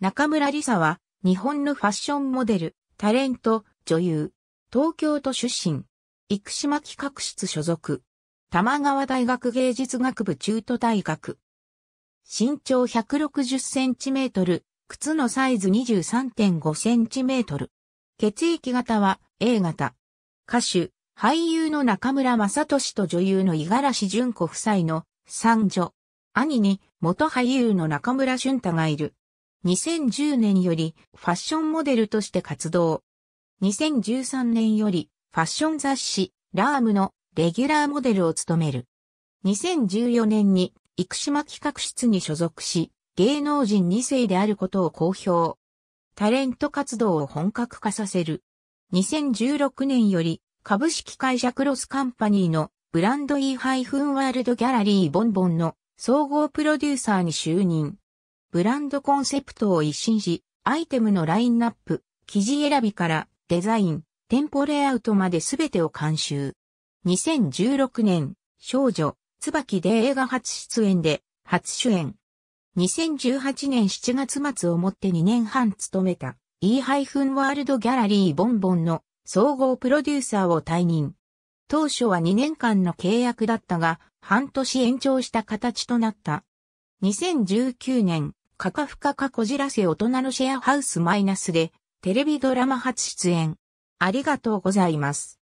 中村理沙は、日本のファッションモデル、タレント、女優、東京都出身、生島企画室所属、玉川大学芸術学部中途大学。身長160センチメートル、靴のサイズ23.5センチメートル。血液型は A 型。歌手、俳優の中村正俊と女優の五十嵐淳子夫妻の三女。兄に元俳優の中村俊太がいる。2010年よりファッションモデルとして活動。2013年よりファッション雑誌ラームのレギュラーモデルを務める。2014年に生島企画室に所属し、芸能人2世であることを公表。タレント活動を本格化させる。2016年より株式会社クロスカンパニーのブランド e ワールドギャラリーボンボンの総合プロデューサーに就任。ブランドコンセプトを一新し、アイテムのラインナップ、記事選びからデザイン、店舗レイアウトまで全てを監修。2016年、少女、椿で映画初出演で、初主演。2018年7月末をもって2年半務めた e ハイフンワールドギャラリーボンボンの総合プロデューサーを退任。当初は2年間の契約だったが、半年延長した形となった。2019年、カカフカカこじらせ大人のシェアハウスマイナスで、テレビドラマ初出演。ありがとうございます。